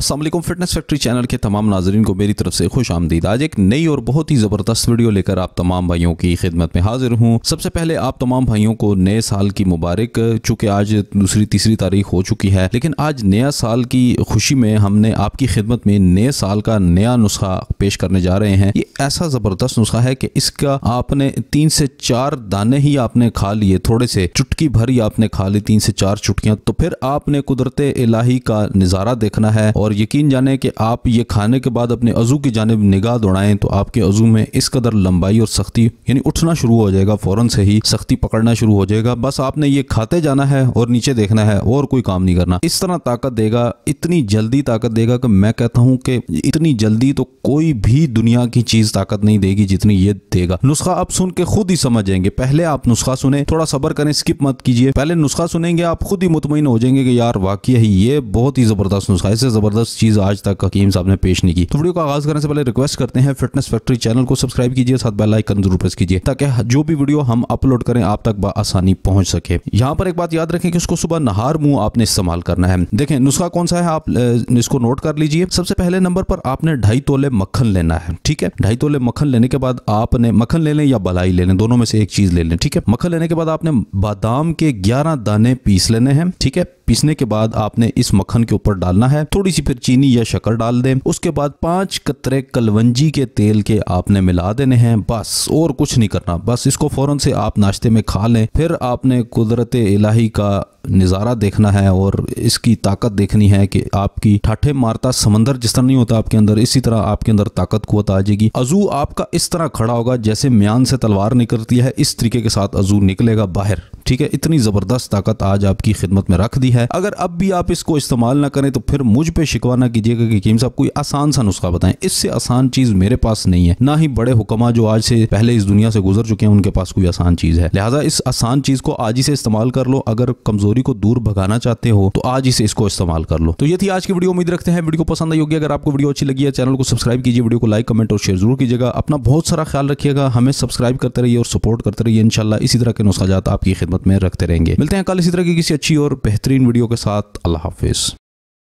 Aslam fitness factory channel के तमाम नाजरन को मेरी तरफ से खुश आमदीद आज एक नई और बहुत ही ज़बरदस्त वीडियो लेकर आप तमाम भाइयों की खिदमत में हाजिर हूँ सबसे पहले आप तमाम भाइयों को नए साल की मुबारक चूँकि आज दूसरी तीसरी तारीख हो चुकी है लेकिन आज नया साल की खुशी में हमने आपकी खिदमत में नए साल का नया नुस्खा पेश करने जा रहे हैं ये ऐसा ज़बरदस्त नुस्खा है कि इसका आपने तीन से चार दाने ही आपने खा लिए थोड़े से चुटकी भर ही आपने खा ली तीन से चार चुटकियाँ तो फिर आपने कुदरत इलाही का नज़ारा देखना है और और यकीन जाने कि आप ये खाने के बाद अपने अज़ू की जानब निगाह दौड़ाएं तो आपके अज़ू में इस कदर लंबाई और सख्ती यानी उठना शुरू हो जाएगा फ़ौरन से ही सख्ती पकड़ना शुरू हो जाएगा बस आपने ये खाते जाना है और नीचे देखना है और कोई काम नहीं करना इस तरह ताकत देगा इतनी जल्दी ताकत देगा कि मैं कहता हूँ कि इतनी जल्दी तो कोई भी दुनिया की चीज़ ताकत नहीं देगी जितनी ये देगा नुस्खा आप सुन के खुद ही समझ जाएंगे पहले आप नुस्खा सुने थोड़ा सबर करें स्किप मत कीजिए पहले नुस्खा सुनेंगे आप खुद ही मुतमिन हो जाएंगे कि यार वाकई ये बहुत ही ज़बरदस्त नुस्खा इसे ज़बरदस्त ज़बरदस्त चीज़ आज तक हकीम साहब ने पेश नहीं की तो वीडियो का आगाज़ करने से पहले रिक्वेस्ट करते हैं फिटनेस फैक्ट्री चैनल को सब्सक्राइब कीजिए साथ बेल आइकन जरूर प्रेस कीजिए ताकि जो भी वीडियो हम अपलोड करें आप तक आसानी पहुंच सके यहाँ पर एक बात याद रखें कि उसको सुबह नहार मुंह आपने इस्तेमाल करना है देखें नुस्खा कौन सा है आप इसको नोट कर लीजिए सबसे पहले नंबर पर आपने ढाई तोले मक्खन लेना है ठीक है ढाई तोले मक्खन लेने के बाद आपने मक्खन ले लें या बलाई ले लें दोनों में से एक चीज ले लें ठीक है मक्खन लेने के बाद आपने बादाम के ग्यारह दाने पीस लेने हैं ठीक है पीसने के बाद आपने इस मक्खन के ऊपर डालना है थोड़ी सी फिर चीनी या शक्कर डाल दें उसके बाद पांच कतरे कलवंजी के तेल के आपने मिला देने हैं बस और कुछ नहीं करना बस इसको फौरन से आप नाश्ते में खा लें फिर आपने कुदरत इलाही का नज़ारा देखना है और इसकी ताकत देखनी है कि आपकी ठाठे मारता समंदर जिस तरह नहीं होता आपके अंदर इसी तरह आपके अंदर ताकत कुत आ जाएगी अजू आपका इस तरह खड़ा होगा जैसे म्यान से तलवार निकलती है इस तरीके के साथ अजू निकलेगा बाहर ठीक है इतनी ज़बरदस्त ताकत आज आपकी खिदमत में रख दी है अगर अब भी आप इसको इस्तेमाल ना करें तो फिर मुझ पे शिकवा ना कीजिएगा कि कीम साहब कोई आसान सा नुस्खा बताएं इससे आसान चीज़ मेरे पास नहीं है ना ही बड़े हुक्मा जो आज से पहले इस दुनिया से गुजर चुके हैं उनके पास कोई आसान चीज़ है लिहाजा इस आसान चीज़ को आज ही से इस्तेमाल कर लो अगर कमज़ोर कमजोरी को दूर भगाना चाहते हो तो आज इसे इसको इस्तेमाल कर लो तो ये थी आज की वीडियो उम्मीद रखते हैं वीडियो पसंद आई होगी अगर आपको वीडियो अच्छी लगी है चैनल को सब्सक्राइब कीजिए वीडियो को लाइक कमेंट और शेयर जरूर कीजिएगा अपना बहुत सारा ख्याल रखिएगा हमें सब्सक्राइब करते रहिए और सपोर्ट करते रहिए इनशाला इसी तरह के नुस्खा आपकी खिदमत में रखते रहेंगे मिलते हैं कल इसी तरह की किसी अच्छी और बेहतरीन वीडियो के साथ अल्लाह हाफिज़